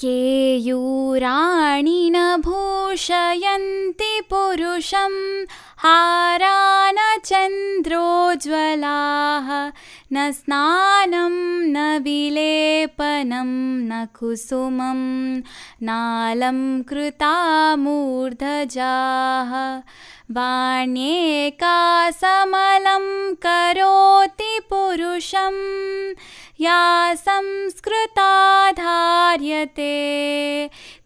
केयूराणि न भूषयन्ति पुरुषं हारा न चन्द्रोज्ज्वलाः न स्नानं न विलेपनं न कुसुमं नालं कृता मूर्धजाः वाण्येका समलं करोति पुरुषम् या संस्कृता धार्यते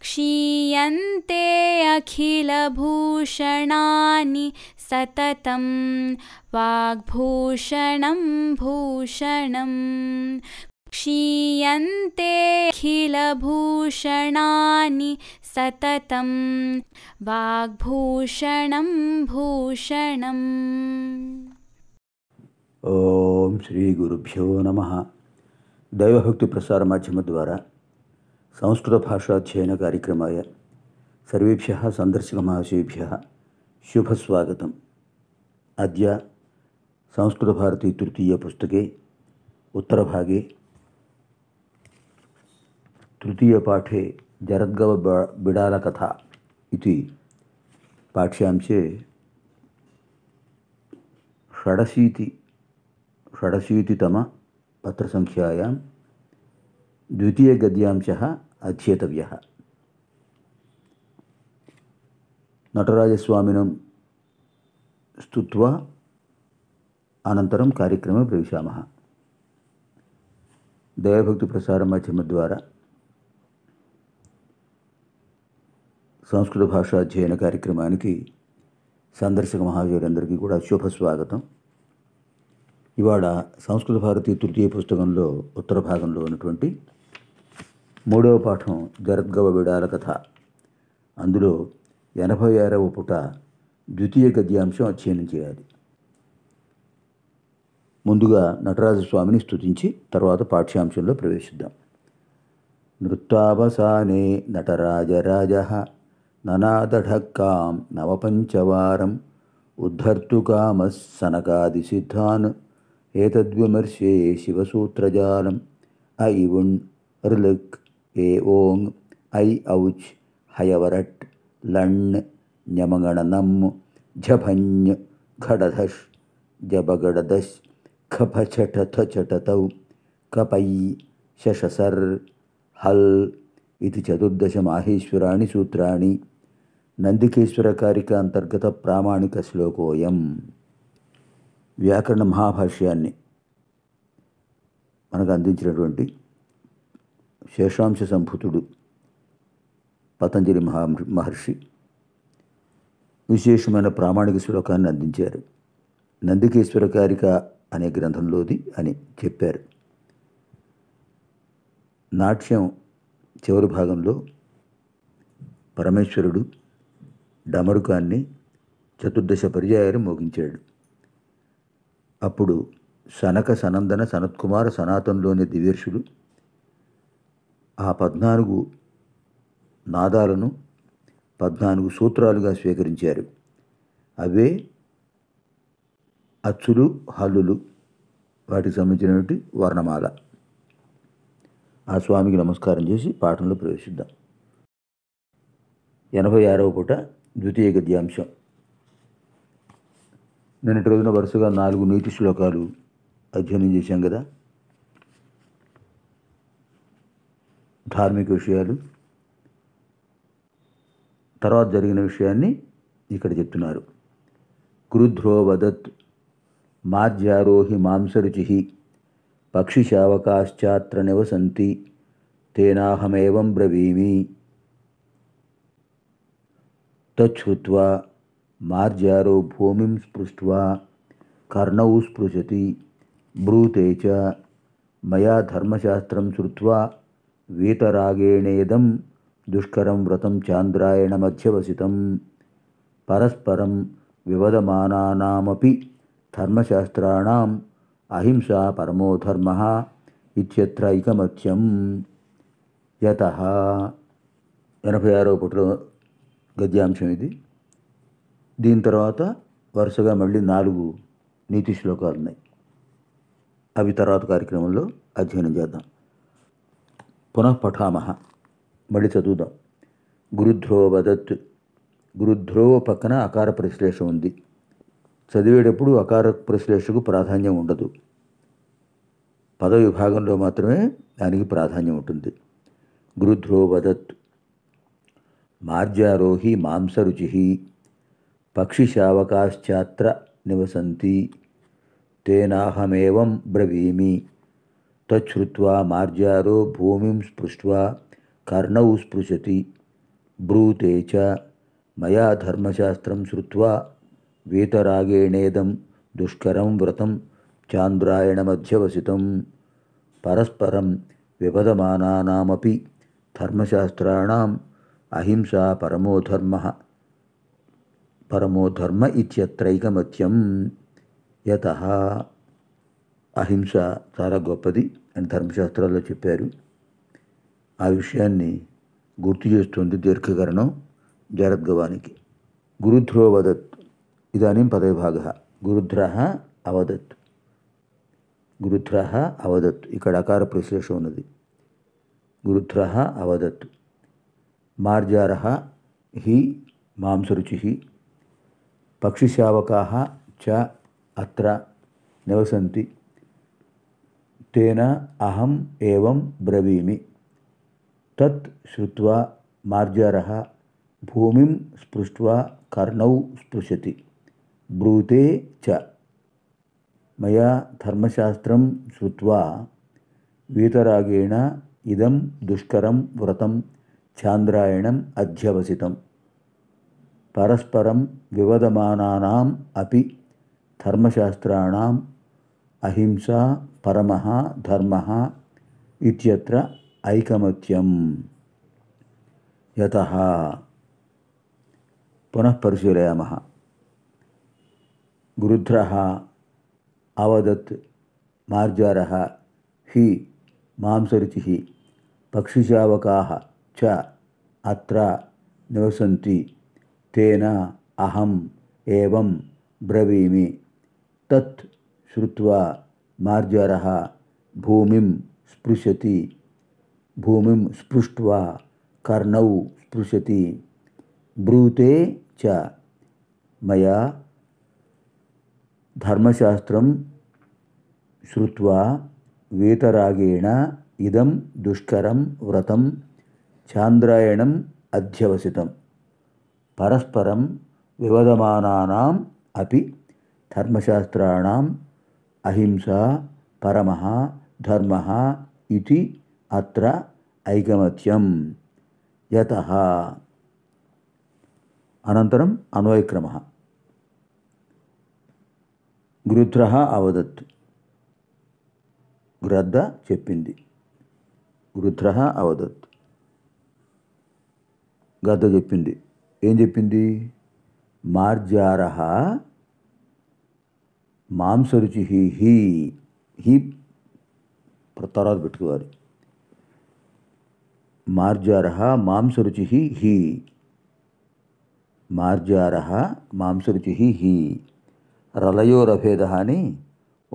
क्षीयन्ते अखिलभूषणानि सततं वाग्भूषणं भूषणं क्षीयन्ते अखिलभूषणानि सततं वाग्भूषणं भूषणम् ॐ श्रीगुरुभ्यो नमः दैवभक्ति प्रसार मध्यम द्वारा संस्कृत भाषाध्ययन कार्यक्रम सर्वे सदर्शक महाशय शुभस्वागत अद संस्कृत भारती तृतीय पुस्तक उत्तर तृतीय पाठे जरद्गव बिड़ाल कथा पाठ्यांशे षडशीति षडशीतितम पत्रसंख्यायां ద్వితీయ గద్యాంశ అధ్యేతవ్య నటరాజస్వామినం స్తుత్వా అనంతరం కార్యక్రమం ప్రవిశామః దయాభక్తి ప్రసార మాధ్యమ ద్వారా సంస్కృత భాషా అధ్యయన కార్యక్రమానికి సందర్శక మహాజులందరికీ కూడా శుభ స్వాగతం ఇవాళ సంస్కృత భారతి తృతీయ పుస్తకంలో ఉత్తర భాగంలో ఉన్నటువంటి మూడవ పాఠం జరద్గవ విడాల కథ అందులో ఎనభై ఆరవ పుట ద్వితీయ గద్యాంశం అధ్యయనం చేయాలి ముందుగా నటరాజస్వామిని స్తుతించి తర్వాత పాఠ్యాంశంలో ప్రవేశిద్దాం నృత్వావసానే నటరాజరాజ ననాదఢక్కాం నవపంచవారం ఉద్ధర్తుకామః సిద్ధాన్ ఏతద్విమర్శే శివసూత్రజాలం ఉన్ రిలక్ ఏ ఓంగ్ ఐ ఔచ్ హయవరట్ లణ్ ஞமகணனம் ஜபஞ் கடதஷ் ஜபகடதஷ் கபச்சடதச்சடதௌ కపై శశసర్ హల్ ఇది చతుర్దశ మాహేశ్వరాణి సూత్రాణి నందికేశ్వర కారిక అంతర్గత ప్రామాణిక శ్లోకోయం వ్యాకరణ మహాభాష్యాన్ని మనకు అందించినటువంటి శేషాంశ సంభూతుడు పతంజలి మహా మహర్షి విశేషమైన ప్రామాణిక శ్లోకాన్ని అందించారు నందికేశ్వర కారిక అనే గ్రంథంలోది అని చెప్పారు నాట్యం చివరి భాగంలో పరమేశ్వరుడు డమరుకాన్ని చతుర్దశ పర్యాయాలు మోగించాడు అప్పుడు సనక సనందన సనత్కుమార సనాతంలోని దివేర్షుడు ఆ పద్నాలుగు నాదాలను పద్నాలుగు సూత్రాలుగా స్వీకరించారు అవే అచ్చులు హల్లులు వాటికి సంబంధించినటువంటి వర్ణమాల ఆ స్వామికి నమస్కారం చేసి పాఠంలో ప్రవేశిద్దాం ఎనభై ఆరవ పూట ద్వితీయ గద్యాంశం నిన్నటి రోజున వరుసగా నాలుగు నీతి శ్లోకాలు అధ్యయనం చేశాం కదా ధార్మిక విషయాలు తర్వాత జరిగిన విషయాన్ని ఇక్కడ చెప్తున్నారు క్రుధ్రో వదత్ మాధ్యారోహి మాంసరుచి శావకాశ్చాత్ర నివసంతి తేనాహమేవం బ్రవీమి తచ్చుత్వా మార్జారో భూమిం స్పృష్వా కర్ణౌ స్పృశతి బ్రూతే చ మయా ధర్మశాస్త్రం శృత్వా వీతరాగేణేదం దుష్కరం వ్రతం చాంద్రాయణ మధ్యవసితం పరస్పరం వివదమానామీ ధర్మశాస్త్రాం అహింస పరమోధర్మ ఇత్యత్ర ఐకమత్యం యత ఎనభై ఆరో పుట్ల గద్యాంశం ఇది దీని తర్వాత వరుసగా మళ్ళీ నాలుగు నీతి శ్లోకాలు ఉన్నాయి అవి తర్వాత కార్యక్రమంలో అధ్యయనం చేద్దాం పునః పఠామ మళ్ళీ చదువుదాం గురుధ్రో వదత్ గురుధ్రో పక్కన అకార ప్రశ్లేష ఉంది చదివేటప్పుడు అకార ప్రశ్లేషకు ప్రాధాన్యం ఉండదు పద విభాగంలో మాత్రమే దానికి ప్రాధాన్యం ఉంటుంది గురుధ్రో వదత్ మార్జారోహి మాంసరుచి పక్షిశావకాశ్చాత్ర నివసంతి తేనాహమేవం బ్రవీమి తచ్చ్రుత్వా మార్జారో భూమిం స్పృష్ట్వా కర్ణౌ స్పృశతి బ్రూతే చ మయా ధర్మశాస్త్రం శ్రుత్వా వీతరాగేణేదం దుష్కరం వ్రతం చాంద్రాయణ మధ్యవసితం పరస్పరం విపదమానామీ ధర్మశాస్త్రాం అహింసా పరమోధర్మ పరమోధర్మ ఇత్రైకమత్యం యత అహింస చాలా గొప్పది అని ధర్మశాస్త్రాల్లో చెప్పారు ఆ విషయాన్ని గుర్తు చేస్తుంది దీర్ఘకరణం జరద్గవానికి గురుధ్రోవదత్ ఇదానీ పదవిభాగ గురుధ్రహ అవదత్ గురుధ్రహ అవదత్ ఇక్కడ అకార ప్రశ్లేషం ఉన్నది గురుధ్రహ అవదత్ మార్జారహ హి మాంసరుచి పక్షిశావకా చ అత్ర నివసంతి तेन अहम एवं ब्रवीमि तत् श्रुत्वा मार्जारः भूमिं स्पृष्ट्वा कर्णौ स्पृशति ब्रूते च मया धर्मशास्त्र शुवा वीतरागेण इदं दुष्करं व्रत चान्द्रायणम् अध्यवसितं परस्परं विवदमानानाम् अपि धर्मशास्त्राणाम् अहिंसा परमः धर्मः इत्यत्र ऐकमत्यम् यतः पुनः परिशीलयामः गुरुध्रः अवदत् मार्जारः हि मांसरुचिः पक्षिशावकाः च अत्र निवसन्ति तेन अहम् एवं ब्रवीमि तत् श्रुत्वा మార్జర భూమిం స్పృశతి భూమిం స్పృష్ట్వా కర్ణౌ స్పృశతి బ్రూతే చ మయా ధర్మశాస్త్రం శ్రుత్వా వేతరాగేణ ఇదం దుష్కరం వ్రతం చాంద్రాయణం అధ్యవసితం పరస్పరం వివదమానానాం అపి ధర్మశాస్త్రాణం అహింస పరమ ధర్మ ఇది అత్ర ఐకమత్యం యత అనంతరం అన్వయక్రమ గృధ్ర అవదత్ గ్రద్ద చెప్పింది వృద్ధ అవదత్ గద్ద చెప్పింది ఏం చెప్పింది మార్జారహ మాంసరుచి హీ హీ హీ తర్వాత పెట్టుకోవాలి మార్జారహ మాంసరుచి హీ మార్జారహ మాంసరుచి హీ రలయోరభేద అని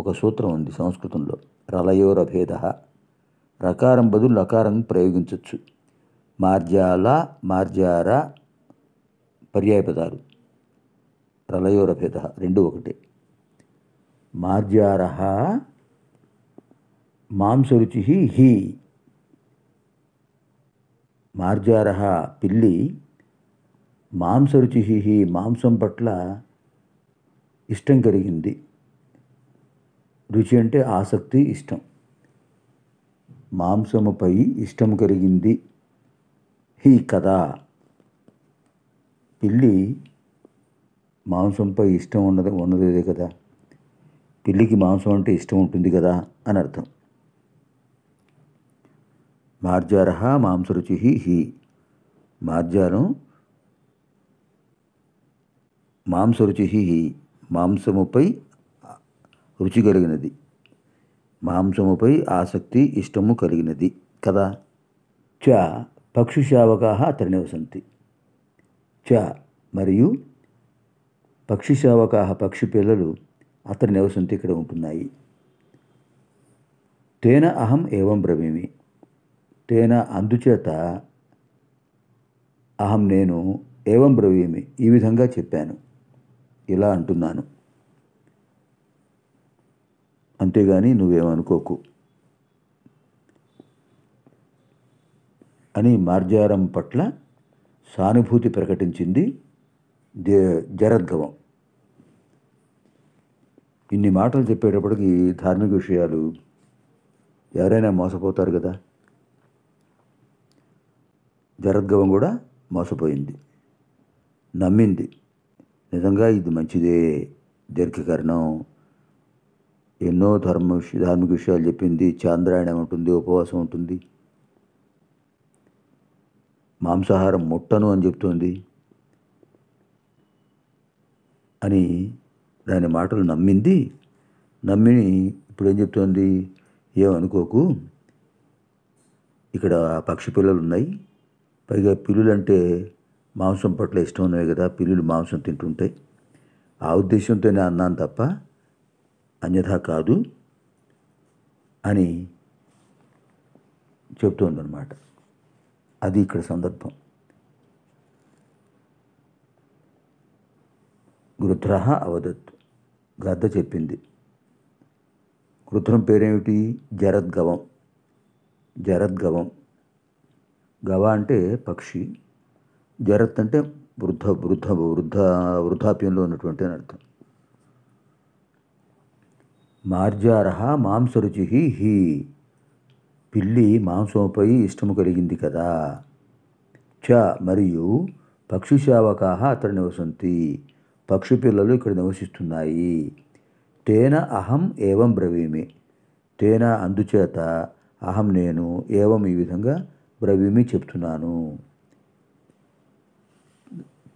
ఒక సూత్రం ఉంది సంస్కృతంలో రలయోరభేద రకారం బదులు లకారం ప్రయోగించవచ్చు మార్జాల మార్జార పర్యాయపదాలు రలయోరభేద రెండు ఒకటే మార్జార మాంసరుచి హి మార్జార పిల్లి మాంసరుచి హి మాంసం పట్ల ఇష్టం కలిగింది రుచి అంటే ఆసక్తి ఇష్టం మాంసముపై ఇష్టం కలిగింది హి కదా పిల్లి మాంసంపై ఇష్టం ఉన్నది ఉన్నదే కదా పిల్లికి మాంసం అంటే ఇష్టం ఉంటుంది కదా అని అర్థం మార్జారహ మాంసరుచి హి మార్జారం మాంసరుచి హి మాంసముపై రుచి కలిగినది మాంసముపై ఆసక్తి ఇష్టము కలిగినది కదా చ పక్షుశావకాహ అతని నివసంతి చ మరియు పక్షిశావకాహ పక్షి పిల్లలు అతని నివసంతి ఇక్కడ ఉంటున్నాయి తేన అహం ఏవం బ్రవీమి తేన అందుచేత అహం నేను ఏవం బ్రవీమి ఈ విధంగా చెప్పాను ఇలా అంటున్నాను అంతేగాని నువ్వేమనుకోకు అని మార్జారం పట్ల సానుభూతి ప్రకటించింది జరద్గవం ఇన్ని మాటలు చెప్పేటప్పటికి ధార్మిక విషయాలు ఎవరైనా మోసపోతారు కదా జరద్గవం కూడా మోసపోయింది నమ్మింది నిజంగా ఇది మంచిదే దీర్ఘకరణం ఎన్నో ధర్మ ధార్మిక విషయాలు చెప్పింది చాంద్రాయణం ఉంటుంది ఉపవాసం ఉంటుంది మాంసాహారం ముట్టను అని చెప్తుంది అని దాని మాటలు నమ్మింది నమ్మిని ఇప్పుడు ఏం చెప్తోంది ఏమనుకోకు ఇక్కడ పక్షి పిల్లలు ఉన్నాయి పైగా పిల్లులు అంటే మాంసం పట్ల ఇష్టం ఉన్నాయి కదా పిల్లులు మాంసం తింటుంటాయి ఆ ఉద్దేశంతోనే అన్నాను తప్ప అన్యథా కాదు అని చెప్తోందనమాట అది ఇక్కడ సందర్భం గృధ్ర అవదత్తు గద్ద చెప్పింది కృత్రం పేరేమిటి జరద్గవం జరద్గవం గవ అంటే పక్షి జరత్ అంటే వృద్ధ వృద్ధ వృద్ధ వృద్ధాప్యంలో ఉన్నటువంటి అని అర్థం మార్జారహ మాంసరుచి హి పిల్లి మాంసంపై ఇష్టము కలిగింది కదా చ మరియు పక్షిశావకాహ అతడు నివసంతి పక్షి పిల్లలు ఇక్కడ నివసిస్తున్నాయి తేన అహం ఏవం బ్రవీమి తేన అందుచేత అహం నేను ఏవం ఈ విధంగా బ్రవీమి చెప్తున్నాను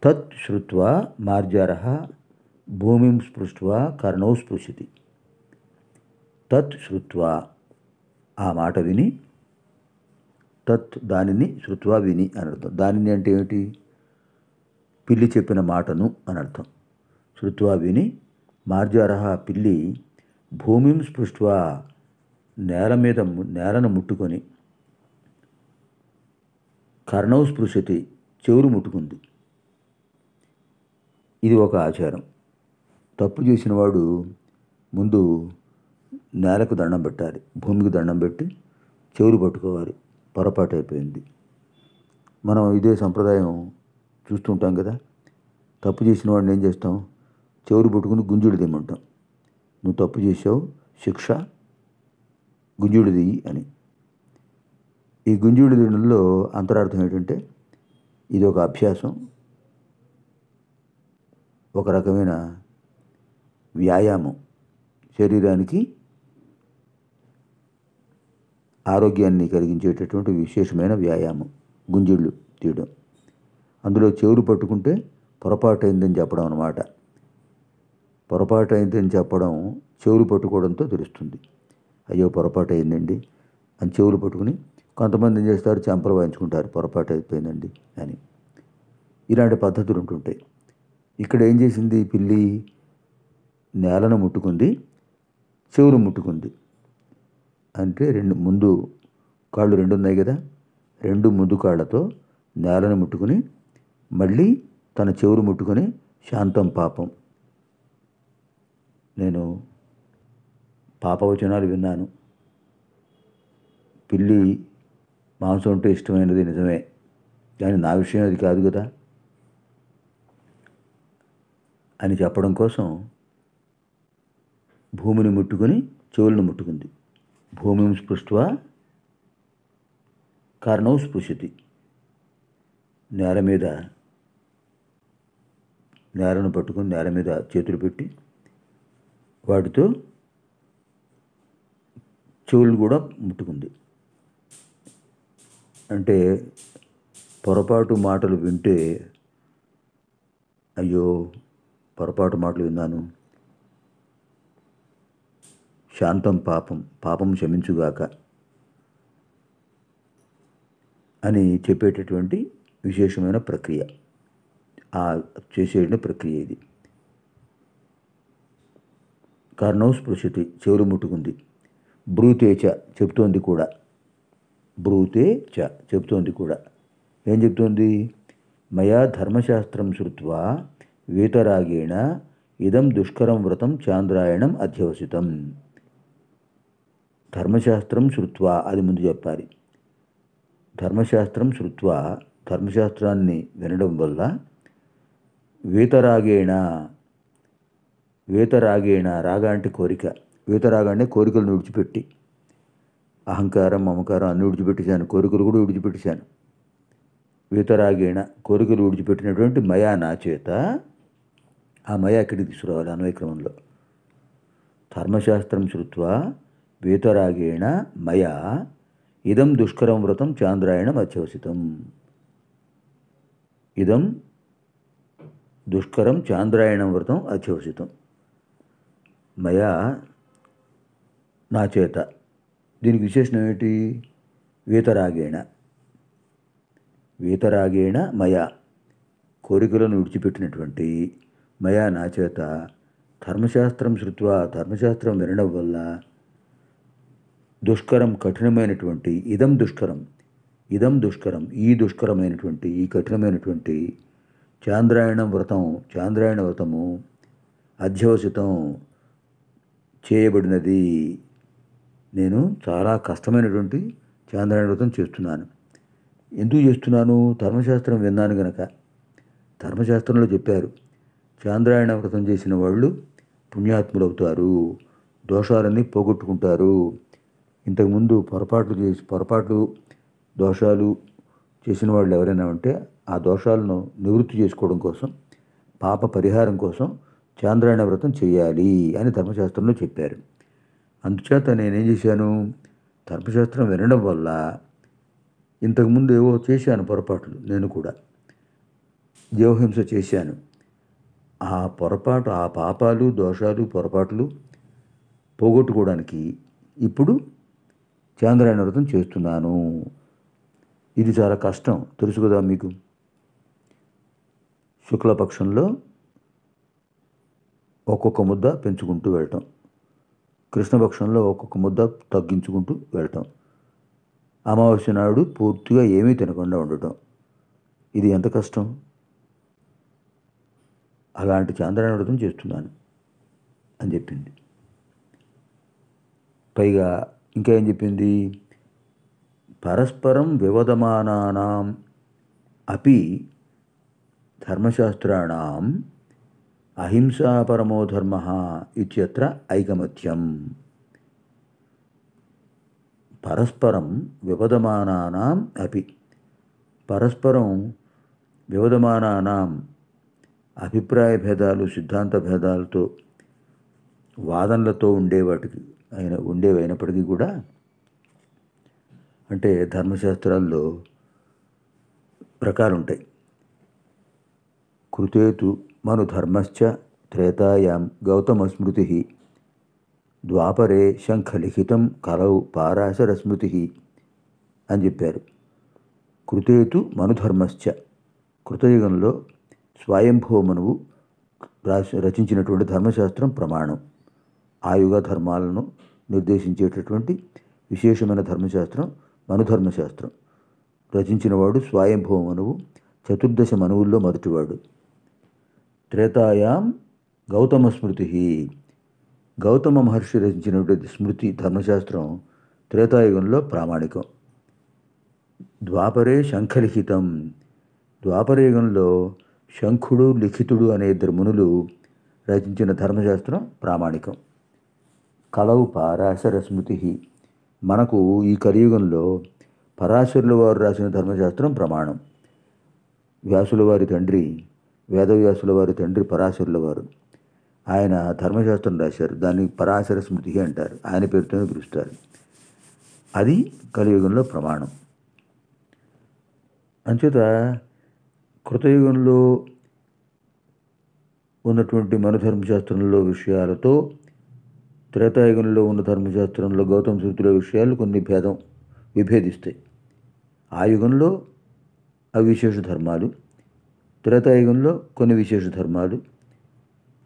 తత్ శృత్వ మార్జార భూమిం స్పృష్వా కర్ణౌ స్పృశతి తత్ శృత్వ ఆ మాట విని తత్ దానిని శృత్వా విని అని అర్థం దానిని అంటే ఏమిటి పిల్లి చెప్పిన మాటను అని అర్థం శృత్వా విని మార్జారహ పిల్లి భూమిం స్పృష్వా నేల మీద నేలను ముట్టుకొని కర్ణవు స్పృశతి చెవులు ముట్టుకుంది ఇది ఒక ఆచారం తప్పు చేసిన వాడు ముందు నేలకు దండం పెట్టాలి భూమికి దండం పెట్టి చెవులు పట్టుకోవాలి పొరపాటు అయిపోయింది మనం ఇదే సంప్రదాయం చూస్తుంటాం కదా తప్పు చేసిన వాడిని ఏం చేస్తాం చెవులు పట్టుకుని గుంజుడు తెమ్మంటాం నువ్వు తప్పు చేసావు శిక్ష గుంజుడు దియ్యి అని ఈ గుంజుడు దిండంలో అంతరార్థం ఏంటంటే ఇది ఒక అభ్యాసం ఒక రకమైన వ్యాయామం శరీరానికి ఆరోగ్యాన్ని కలిగించేటటువంటి విశేషమైన వ్యాయామం గుంజుళ్ళు తీయడం అందులో చెవులు పట్టుకుంటే పొరపాటు అయిందని చెప్పడం అన్నమాట పొరపాటు అయిందని చెప్పడం చెవులు పట్టుకోవడంతో తెలుస్తుంది అయ్యో పొరపాటు అయిందండి అని చెవులు పట్టుకుని కొంతమంది ఏం చేస్తారు చెంపలు వాయించుకుంటారు పొరపాటు అయిపోయిందండి అని ఇలాంటి పద్ధతులు ఉంటుంటాయి ఇక్కడ ఏం చేసింది పిల్లి నేలను ముట్టుకుంది చెవులు ముట్టుకుంది అంటే రెండు ముందు కాళ్ళు రెండు ఉన్నాయి కదా రెండు ముందు కాళ్ళతో నేలను ముట్టుకుని మళ్ళీ తన చెవులు ముట్టుకుని శాంతం పాపం నేను పాపవచనాలు విన్నాను పిల్లి మాంసం అంటే ఇష్టమైనది నిజమే కానీ నా విషయం అది కాదు కదా అని చెప్పడం కోసం భూమిని ముట్టుకుని చెవులను ముట్టుకుంది భూమిని స్పృష్వ కారణం స్పృశతి నేల మీద నేలను పట్టుకుని నేల మీద చేతులు పెట్టి వాటితో చెవులు కూడా ముట్టుకుంది అంటే పొరపాటు మాటలు వింటే అయ్యో పొరపాటు మాటలు విన్నాను శాంతం పాపం పాపం క్షమించుగాక అని చెప్పేటటువంటి విశేషమైన ప్రక్రియ ఆ చేసే ప్రక్రియ ఇది కర్ణం స్పృశతి చెవులు ముట్టుకుంది బ్రూతే చ చెబుతోంది కూడా బ్రూతే చ చెబుతోంది కూడా ఏం చెప్తోంది మయా ధర్మశాస్త్రం శృత్వా వీతరాగేణ ఇదం దుష్కరం వ్రతం చాంద్రాయణం అధ్యవసితం ధర్మశాస్త్రం శృత్వా అది ముందు చెప్పాలి ధర్మశాస్త్రం శృత్వా ధర్మశాస్త్రాన్ని వినడం వల్ల వీతరాగేణ వేతరాగేణ రాగా అంటే కోరిక వేతరాగ అంటే కోరికలను విడిచిపెట్టి అహంకారం మమకారం అన్నీ విడిచిపెట్టేశాను కోరికలు కూడా విడిచిపెట్టేశాను వేతరాగేణ కోరికలు విడిచిపెట్టినటువంటి మయా నా చేత ఆ మయా ఎక్కడికి తీసుకురావాలి అన్వయక్రమంలో ధర్మశాస్త్రం శృత్వ వేతరాగేణ మయా ఇదం దుష్కరం వ్రతం చాంద్రాయణం అత్యవసితం ఇదం దుష్కరం చాంద్రాయణం వ్రతం అత్యవసితం మయా నా చేత దీనికి విశేషణం ఏమిటి వీతరాగేణ వీతరాగేణ మయా కోరికలను విడిచిపెట్టినటువంటి మయా నా చేత ధర్మశాస్త్రం శృత్వా ధర్మశాస్త్రం వినడం వల్ల దుష్కరం కఠినమైనటువంటి ఇదం దుష్కరం ఇదం దుష్కరం ఈ దుష్కరమైనటువంటి ఈ కఠినమైనటువంటి చాంద్రాయణం వ్రతం చాంద్రాయణ వ్రతము అధ్యవసితం చేయబడినది నేను చాలా కష్టమైనటువంటి చాంద్రాయణ వ్రతం చేస్తున్నాను ఎందుకు చేస్తున్నాను ధర్మశాస్త్రం విన్నాను గనక ధర్మశాస్త్రంలో చెప్పారు చాంద్రాయణ వ్రతం చేసిన వాళ్ళు పుణ్యాత్ములవుతారు దోషాలన్నీ పోగొట్టుకుంటారు ఇంతకుముందు పొరపాట్లు చేసి పొరపాట్లు దోషాలు చేసిన వాళ్ళు ఎవరైనా ఉంటే ఆ దోషాలను నివృత్తి చేసుకోవడం కోసం పాప పరిహారం కోసం చాంద్రాయణ వ్రతం చేయాలి అని ధర్మశాస్త్రంలో చెప్పారు అందుచేత నేనేం చేశాను ధర్మశాస్త్రం వినడం వల్ల ఇంతకుముందు ఏవో చేశాను పొరపాట్లు నేను కూడా జీవహింస చేశాను ఆ పొరపాటు ఆ పాపాలు దోషాలు పొరపాట్లు పోగొట్టుకోవడానికి ఇప్పుడు చాంద్రాయణ వ్రతం చేస్తున్నాను ఇది చాలా కష్టం తెలుసు కదా మీకు శుక్లపక్షంలో ఒక్కొక్క ముద్ద పెంచుకుంటూ వెళ్ళటం కృష్ణపక్షంలో ఒక్కొక్క ముద్ద తగ్గించుకుంటూ వెళ్ళటం అమావాస్య నాడు పూర్తిగా ఏమీ తినకుండా ఉండటం ఇది ఎంత కష్టం అలాంటి చాంద్రాయణ వ్రతం చేస్తున్నాను అని చెప్పింది పైగా ఇంకా ఏం చెప్పింది పరస్పరం వివదమానాం అపి ధర్మశాస్త్రాణం పరమో ధర్మ ఇత్యత్ర ఐకమత్యం పరస్పరం వివదమానానాం అపి పరస్పరం వివదమానానాం అభిప్రాయ భేదాలు సిద్ధాంత భేదాలతో వాదనలతో ఉండేవాటికి అయిన ఉండేవైనప్పటికీ కూడా అంటే ధర్మశాస్త్రాల్లో రకాలుంటాయి కృతేతు మనుధర్మశ్చ గౌతమ స్మృతి ద్వాపరే శంఖలిఖితం పారాశర పారాశరస్మృతి అని చెప్పారు కృతేతు మనుధర్మశ్చ కృతయుగంలో స్వయంభూమనువు రచించినటువంటి ధర్మశాస్త్రం ప్రమాణం ఆ యుగ ధర్మాలను నిర్దేశించేటటువంటి విశేషమైన ధర్మశాస్త్రం మనుధర్మశాస్త్రం రచించినవాడు స్వయంభూమనువు చతుర్దశ మనువుల్లో మొదటివాడు త్రేతాయాం గౌతమ స్మృతి గౌతమ మహర్షి రచించినటువంటి స్మృతి ధర్మశాస్త్రం త్రేతాయుగంలో ప్రామాణికం ద్వాపరే శంఖలిఖితం ద్వాపరయుగంలో శంఖుడు లిఖితుడు అనే ఇద్దరు మునులు రచించిన ధర్మశాస్త్రం ప్రామాణికం కలవు పారాశర స్మృతి మనకు ఈ కలియుగంలో పరాశరుల వారు రాసిన ధర్మశాస్త్రం ప్రమాణం వ్యాసుల వారి తండ్రి వేదవ్యాసుల వారి తండ్రి పరాశరుల వారు ఆయన ధర్మశాస్త్రం రాశారు దాన్ని పరాశర స్మృతి అంటారు ఆయన పేరుతోనే పిలుస్తారు అది కలియుగంలో ప్రమాణం అంచేత కృతయుగంలో ఉన్నటువంటి మన ధర్మశాస్త్రంలో విషయాలతో త్రేతాయుగంలో ఉన్న ధర్మశాస్త్రంలో గౌతమ శృతిలో విషయాలు కొన్ని భేదం విభేదిస్తాయి ఆ యుగంలో అవిశేష ధర్మాలు త్రేతాయుగంలో కొన్ని విశేష ధర్మాలు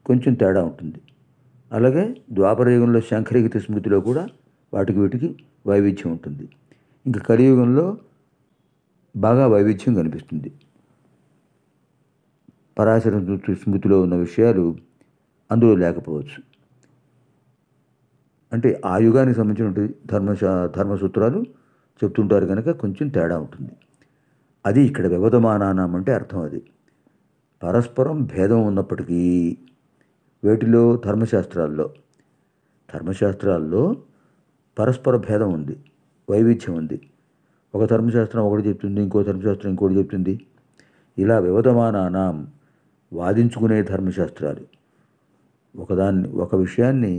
కొంచెం తేడా ఉంటుంది అలాగే ద్వాపరయుగంలో శంకరయుగత స్మృతిలో కూడా వాటికి వీటికి వైవిధ్యం ఉంటుంది ఇంకా కలియుగంలో బాగా వైవిధ్యం కనిపిస్తుంది పరాశర స్మృతిలో ఉన్న విషయాలు అందులో లేకపోవచ్చు అంటే ఆ యుగానికి సంబంధించిన ధర్మ ధర్మసూత్రాలు చెప్తుంటారు కనుక కొంచెం తేడా ఉంటుంది అది ఇక్కడ వ్యవధమానానం అంటే అర్థం అది పరస్పరం భేదం ఉన్నప్పటికీ వేటిలో ధర్మశాస్త్రాల్లో ధర్మశాస్త్రాల్లో పరస్పర భేదం ఉంది వైవిధ్యం ఉంది ఒక ధర్మశాస్త్రం ఒకటి చెప్తుంది ఇంకో ధర్మశాస్త్రం ఇంకోటి చెప్తుంది ఇలా వివధమానానాం వాదించుకునే ధర్మశాస్త్రాలు ఒకదాన్ని ఒక విషయాన్ని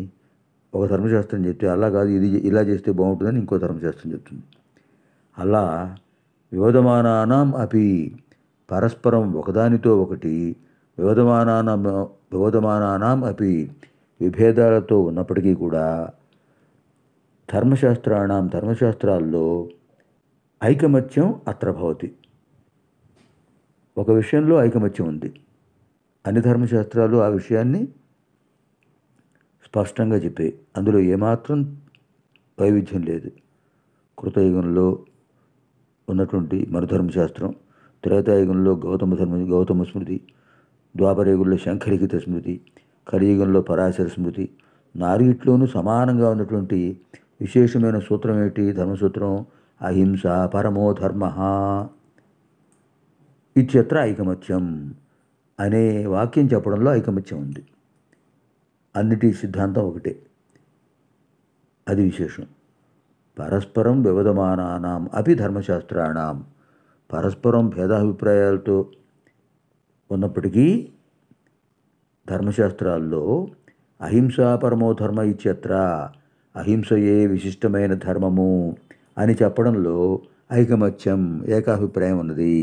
ఒక ధర్మశాస్త్రం చెప్తే అలా కాదు ఇది ఇలా చేస్తే బాగుంటుందని ఇంకో ధర్మశాస్త్రం చెప్తుంది అలా వివధమానానాం అపి పరస్పరం ఒకదానితో ఒకటి వివధమానానం వివధమానానం అవి విభేదాలతో ఉన్నప్పటికీ కూడా ధర్మశాస్త్రాణం ధర్మశాస్త్రాల్లో ఐకమత్యం అత్రభవతి ఒక విషయంలో ఐకమత్యం ఉంది అన్ని ధర్మశాస్త్రాలు ఆ విషయాన్ని స్పష్టంగా చెప్పాయి అందులో ఏమాత్రం వైవిధ్యం లేదు కృతయుగంలో ఉన్నటువంటి మరుధర్మశాస్త్రం త్రేతాయుగంలో గౌతమ ధర్మ గౌతమ స్మృతి ద్వాపరయుగంలో శంఖరికిత స్మృతి కలియుగంలో పరాశర స్మృతి నాలుగిట్లోనూ సమానంగా ఉన్నటువంటి విశేషమైన సూత్రం ఏంటి ధర్మసూత్రం అహింస పరమో ధర్మ ఇచ్చత్ర ఐకమత్యం అనే వాక్యం చెప్పడంలో ఐకమత్యం ఉంది అన్నిటి సిద్ధాంతం ఒకటే అది విశేషం పరస్పరం వ్యవధమానానాం అపి ధర్మశాస్త్రాణం పరస్పరం భేదాభిప్రాయాలతో ఉన్నప్పటికీ ధర్మశాస్త్రాల్లో పరమో ధర్మ ఇచ్చేత్ర అహింసయే విశిష్టమైన ధర్మము అని చెప్పడంలో ఐకమత్యం ఏకాభిప్రాయం ఉన్నది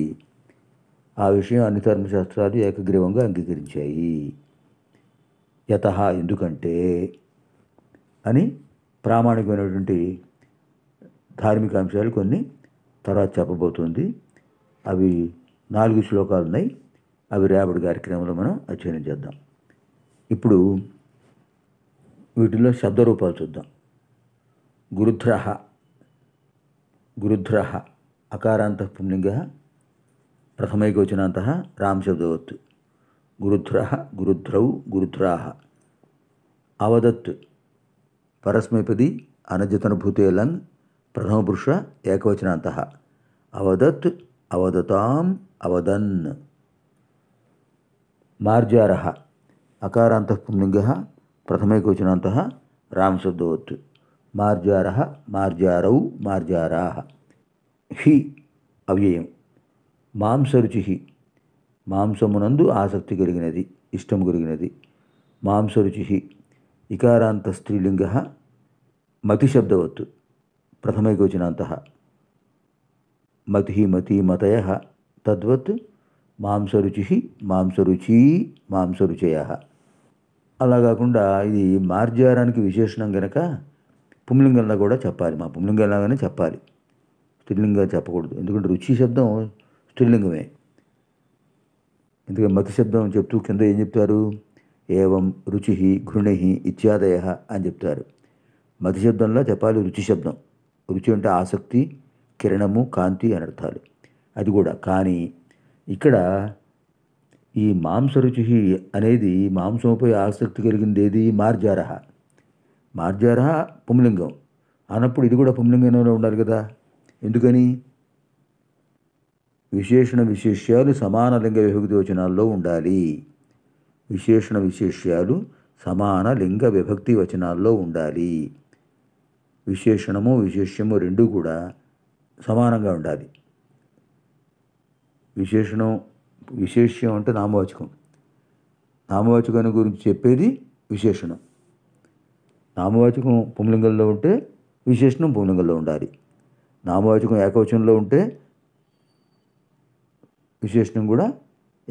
ఆ విషయం అన్ని ధర్మశాస్త్రాలు ఏకగ్రీవంగా అంగీకరించాయి యత ఎందుకంటే అని ప్రామాణికమైనటువంటి ధార్మిక అంశాలు కొన్ని తర్వాత చెప్పబోతుంది అవి నాలుగు శ్లోకాలు ఉన్నాయి అవి రేపటి కార్యక్రమంలో మనం అధ్యయనం చేద్దాం ఇప్పుడు వీటిలో శబ్దరూపాలు చూద్దాం గురుధ్రహ గురుధ్రహ అకారాంత పుంలింగ ప్రథమైకవచనాంత రామశబ్దవత్ గురుధ్రహ గురుధ్రౌ గురుధ్రాహ అవదత్ పరస్మైపది అనజతనుభూతే లంగ్ ప్రథమపురుష ఏకవచనాంత అవదత్ అవదతాం అవదన్ మార్జార అకారాంత పుల్లింగ ప్రథమైకోచనాంత రామశబ్దవత్ మార్జార మార్జారౌ మార్జారా హి అవ్యయం మాంసరుచి మాంసమునందు ఆసక్తి కలిగినది ఇష్టం కలిగినది మాంసరుచి ఇకారాంత స్త్రీలింగ మతిశబ్దవత్ ప్రథమైకోచనాంత మతి మతి మతయ తద్వత్ మాంసరుచి మాంసరుచి మాంసరుచయ అలా కాకుండా ఇది మార్జారానికి విశేషణం కనుక పుంలింగంలో కూడా చెప్పాలి మా పుంలింగంలాగానే చెప్పాలి స్త్రీలింగం చెప్పకూడదు ఎందుకంటే రుచి శబ్దం స్త్రీలింగమే ఎందుకంటే మతి శబ్దం చెప్తూ కింద ఏం చెప్తారు ఏవం రుచి ఘృణి ఇత్యాదయ అని చెప్తారు మతి శబ్దంలో చెప్పాలి రుచి శబ్దం రుచి అంటే ఆసక్తి కిరణము కాంతి అని అర్థాలు అది కూడా కానీ ఇక్కడ ఈ మాంస రుచి అనేది మాంసంపై ఆసక్తి కలిగింది ఏది మార్జారహ మార్జారహ పుంలింగం అన్నప్పుడు ఇది కూడా పుంలింగంలో ఉండాలి కదా ఎందుకని విశేషణ విశేష్యాలు సమాన లింగ విభక్తి వచనాల్లో ఉండాలి విశేషణ విశేష్యాలు సమాన లింగ విభక్తి వచనాల్లో ఉండాలి విశేషణము విశేష్యము రెండూ కూడా సమానంగా ఉండాలి విశేషణం విశేష్యం అంటే నామవాచకం నామవాచకాన్ని గురించి చెప్పేది విశేషణం నామవాచకం పుంలింగంలో ఉంటే విశేషణం పుంలింగంలో ఉండాలి నామవాచకం ఏకవచనంలో ఉంటే విశేషణం కూడా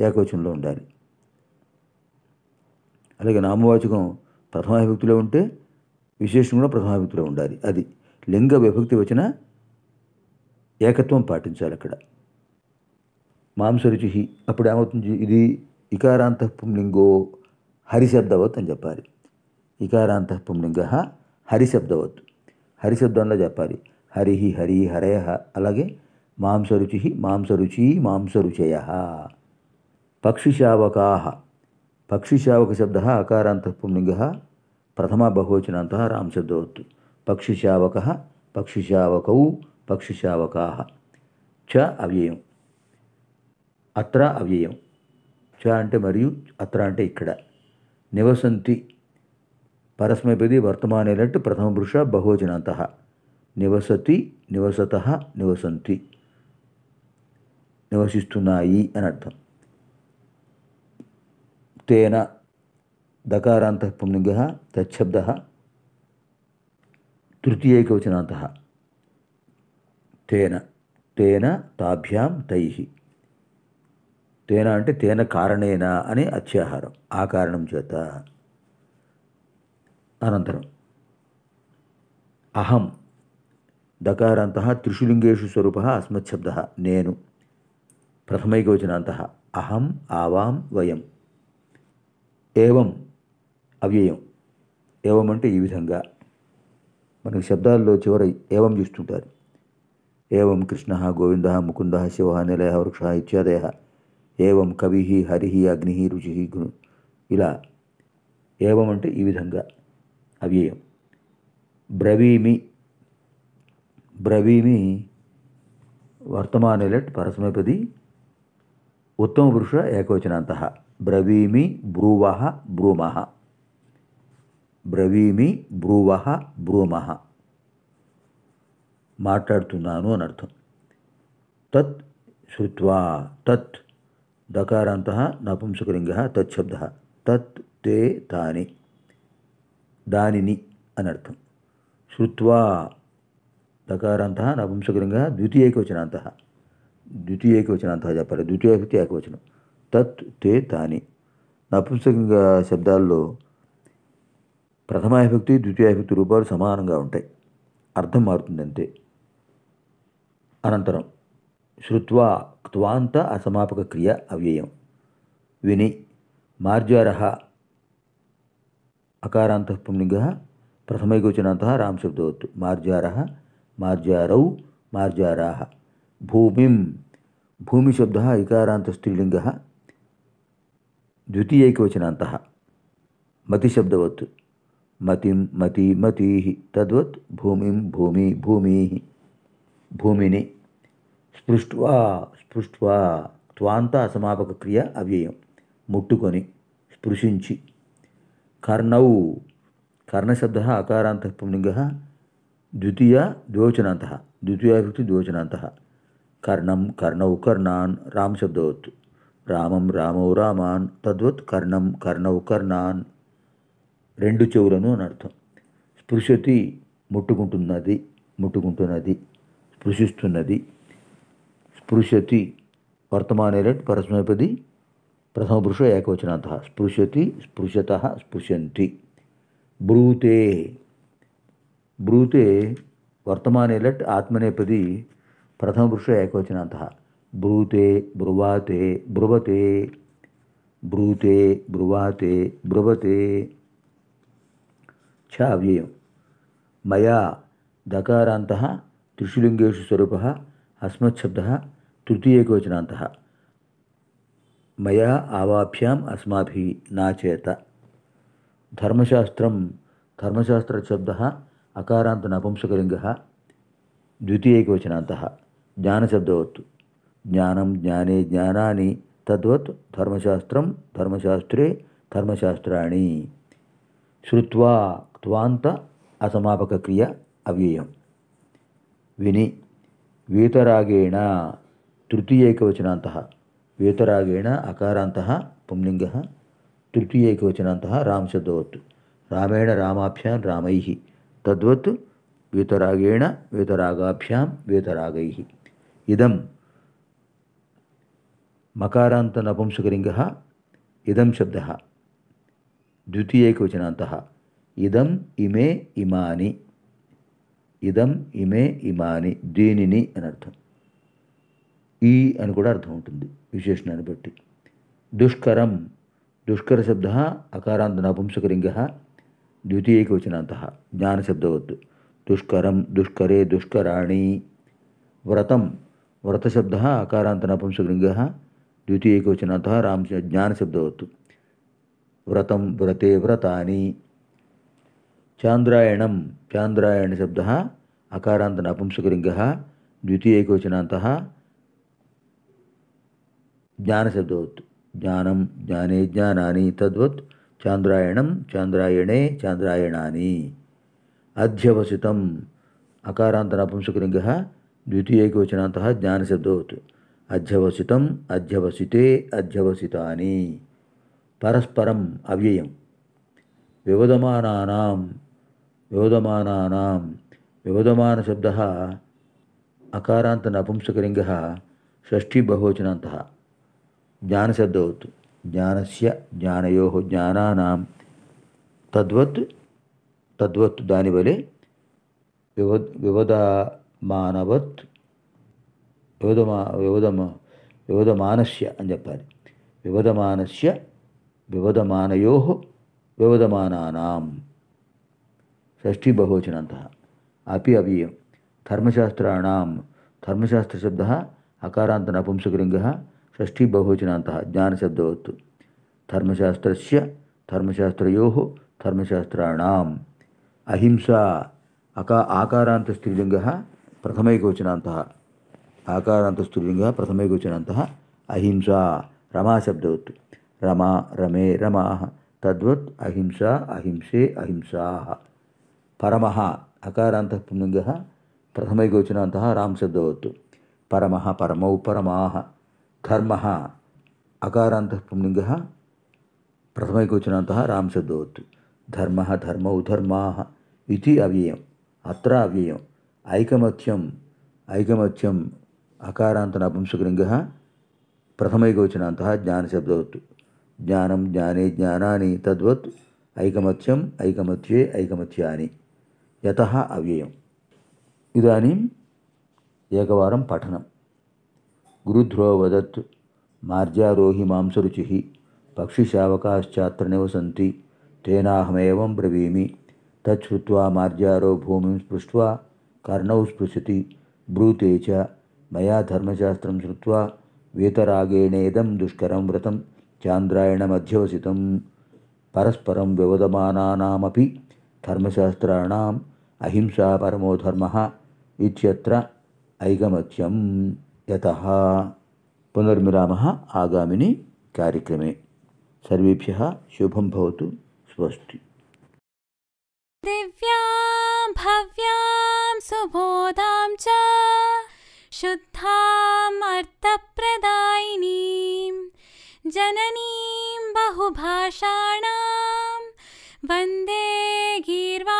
ఏకవచనంలో ఉండాలి అలాగే నామవాచకం ప్రథమావిభక్తిలో ఉంటే విశేషణం కూడా ప్రథమావిభక్తిలో ఉండాలి అది లింగ విభక్తి వచ్చిన ఏకత్వం పాటించాలి అక్కడ మాంసరుచి అప్పుడు ఏమవుతుంది ఇది ఇకారాంత పుంలింగో హరిశబ్దవత్ అని చెప్పాలి ఇకారాంత పుంలింగ హరిశబ్దవత్ హరిశబ్దంలో చెప్పాలి హరి హరి హరయ అలాగే మాంసరుచి మాంసరుచి మాంసరుచయ పక్షిశావకా పక్షిశావక శబ్ద అకారాంత పుంలింగ ప్రథమ బహువచనంత రామశబ్దవత్ పక్షిశావక పక్షిశావకౌ పక్షిశావకా చ అవ్యయం అత్ర అవ్యయం చ అంటే మరియు అత్ర అంటే ఇక్కడ నివసంతి పరస్మైపది వర్తమానేలంటే ప్రథమ పురుష బహువచనాంత నివసతి నివసత నివసంతి నివసిస్తున్నాయి అని అర్థం తేన దకారాంత పుంలింగ తచ్చబ్ద తృతీయైకవచనాంత తేన తేన తాభ్యాం తైహి తేన అంటే తేన కారణేనా అనే అత్యాహారం ఆ కారణం చేత అనంతరం అహం దకారంత త్రిషులింగేషు స్వరూప అస్మశబ్ద నేను ప్రథమైకవచనాంత అహం ఆవాం వయం ఏవం అవ్యయం ఏవం అంటే ఈ విధంగా మనకి శబ్దాల్లో చివర ఏవం చూస్తుంటారు ఏం కృష్ణ గోవింద ముకుంద శివ నిలయ వృక్ష ఇత్యాదయ ఏం కవి హరి అగ్ని రుచి గుణు ఇలా ఏవం అంటే ఈ విధంగా అవ్యయం బ్రవీమి బ్రవీమి లెట్ పరస్మపది ఉత్తమ పురుష ఏకవచనాంత బ్రవీమి బ్రూవ బ్రూమ బ్రవీమి బ్రూవ బ్రూమ మాట్లాడుతున్నాను అని అర్థం తత్ శ్రుత్వా తత్ దకారాంత నపుంసకలింగ తచ్చబ్ద తత్ తే తాని దానిని అనర్థం శ్రుత్వా దకారాంత నపుంసకలింగ ద్వితీయకవచనాంత ద్వితీయకవచనాంత చెప్పాలి ద్వితీయభక్తి ఏకవచనం తత్ తే తాని నపుంసకలింగ శబ్దాల్లో ప్రథమాయభక్తి ద్వితీయాభక్తి రూపాలు సమానంగా ఉంటాయి అర్థం మారుతుంది అంతే अनतर श्रुवा क्वांत असमक्रिया अव्यय विनी मार्जार अकारात पुंग प्रथमगोचना रामशब्दवत् मार्जार मार्जारौ मार्जारा भूमि भूमिशब्द इकारास्त्रीलिंग द्वितीयकवचना मतिशब्दवत् मति मती मती तद्वत् भूमि भूमि भूमि భూమిని స్పృష్వా స్పృష్వా త్వాంత అసమాపక క్రియ అవ్యయం ముట్టుకొని స్పృశించి కర్ణవు కర్ణశబ్ద అకారాంత పుణ్యంగ ద్వితీయ ద్యోచనాంత ద్వితీయాభక్తి ద్యోచనాంత కర్ణం కర్ణౌ కర్ణాన్ రామ్ రామం రామౌ రామాన్ తద్వత్ కర్ణం కర్ణౌ కర్ణాన్ రెండు చెవులను అని అర్థం స్పృశతి ముట్టుకుంటున్నది ముట్టుకుంటున్నది స్పృశిస్తున్నది స్పృశతి వర్తమానే రెట్ పరస్మైపది ప్రథమ పురుష ఏకవచనాంత స్పృశతి స్పృశత స్పృశంతి బ్రూతే బ్రూతే వర్తమానే లట్ ఆత్మనేపది ప్రథమ పురుష ఏకవచనాంత బ్రూతే బ్రువాతే బ్రువతే బ్రూతే బ్రువాతే బ్రువతే ఛ అవ్యయం మయా దకారాంత त्रिशुलिंगेशु स्वरूप अस्मत्शब्द तृतीयकोचना मैं आवाभ्या अस्मा नाचेत धर्मशास्त्र धर्मशास्त्रशब्द अकारात नपुंसकिंग द्वितीयकोचना ज्ञानशब्दवत् ज्ञान ज्ञाने ज्ञाना तद्वत् धर्मशास्त्र धर्मशास्त्रे धर्मशास्त्रा शुवा तवांत असमापक्रिया अव्ययम् ವಿನಿ ವೇತರಾಗೇಣ ತೃತೀಯೈಕವಚನಾಂತಹ ವೇತರಾಗೇಣ ಅಕಾರಾಂತಹ ಪುಂಲಿಂಗ ತೃತೀಯೈಕವಚನಾಂತಹ ರಾಮಶಬ್ದವತ್ತು ರಾಮೇಣ ರಾಮಾಭ್ಯಾಂ ರಾಮೈ ತದ್ವತ್ ವೇತರಾಗೇಣ ವೇತರಾಗಾಭ್ಯಾಂ ವೇತರಾಗೈ ಇದಂ మకారాంత నపుంసకలింగ ఇదం శబ్ద ద్వితీయైకవచనాంత ఇదం ఇమే ఇమాని ఇదం ఇమే ఇమాని దీనిని అని అర్థం ఈ అని కూడా అర్థం ఉంటుంది విశేషణాన్ని బట్టి దుష్కరం దుష్కర శబ్ద అకారాంత నపుంసకలింగ జ్ఞాన శబ్దవద్దు దుష్కరం దుష్కరే దుష్కరాణి వ్రతం వ్రత శబ్ద అకారాంత నపుంసకలింగ వచ్చినంత రామ జ్ఞాన శబ్దవద్దు వ్రతం వ్రతే వ్రతాని చాంద్రాయణం చాంద్రాయణ శబ్ద అకారాంత నపుంసకలింగ ద్వితీయకవచనాంత జ్ఞానశబ్దవత్ జ్ఞానం జ్ఞానే జ్ఞానాని తద్వత్ చాంద్రాయణం చాంద్రాయణే చాంద్రాయణాని అధ్యవసితం అకారాంత నపుంసకలింగ ద్వితీయకవచనాంత జ్ఞానశబ్దవత్ అధ్యవసితం అధ్యవసితే అధ్యవసితాని పరస్పరం అవ్యయం వ్యవధమానానాం యోధమానానాం యోధమాన శబ్ద అకారాంత నపుంసకలింగ షష్ఠీ బహువచనాంత జ్ఞానశబ్దవత్ జ్ఞానస్య జ్ఞానయో జ్ఞానానాం తద్వత్ తద్వత్ దాని వలె వివ వివదమానవత్ వివదమా వివదమ వివదమానస్య అని చెప్పాలి వివదమానస్య వివదమానయో వివదమానానాం षष्ठी अभी अपि अपि धर्मशास्त्राणां अकारात अकारान्तनपुंसकलिङ्गः षष्ठी बहुवचनान्तः ज्ञानशब्दवत् धर्मशास्त्र धर्मशास्त्रो धर्मशास्त्राण अहिंसा अका आकारान्तस्त्रीलिङ्गः प्रथमैकवचनान्तः प्रथम प्रथमैकवचनान्तः अहिंसा रमाशब्दवत् रमा रमे रमा तद्वत् अहिंसा अहिंसे अहिंसा ಪರಮಃ ಅಕಾರಾಂತ ಪುಂಲಿಂಗ ಪ್ರಥಮೈಗೋಚನಾಂತಹ ರಾಮಶಬ್ದವತ್ತು ಪರಮಃ ಪರಮೌ ಪರಮಾಹ ಧರ್ಮ ಅಕಾರಾಂತ ಪುಂಲಿಂಗ ಪ್ರಥಮೈಗೋಚನಾಂತಹ రామశబ్దవత్తు ధర్మ ధర్మౌ ಧರ್ಮಾ ఇది అవ్యయం అత్ర అవ్యయం ఐకమత్యం ఐకమత్యం అకారాంత నపుంసకలింగ ప్రథమైకోచనాంత జ్ఞానశబ్దవత్ జ్ఞానం జ్ఞానే జ్ఞానాన్ని తద్వత్ ఐకమత్యం ఐకమత్యే ఐకమత్యాన్ని యత అవ్యయం ఇదానీం ఏకవారం పఠనం గురుధ్రో వదత్ మార్జారోహి మాంసరుచి పక్షిశావకాశ్చాత్ర నివసంతి తేనాహమేవం బ్రవీమి తచ్చుత్వా మార్జారో భూమిం స్పృష్ట కర్ణౌ స్పృశతి బ్రూతే చ మయా ధర్మశాస్త్రం శ్రుత్వా వేతరాగేణేదం దుష్కరం వ్రతం చాంద్రాయణ మధ్యవసితం పరస్పరం వ్యవధమానామీ ధర్మశాస్త్రాణం अहिंसा परमो धर्म इत्यत्र ऐकमत्यं यतः पुनर्मिलामः आगामिनि कार्यक्रमे सर्वेभ्यः शुभं भवतु स्वस्ति दिव्यां भव्यां सुबोधां च शुद्धाम् अर्थप्रदायिनीं जननीं बहुभाषाणां वन्दे गीर्वा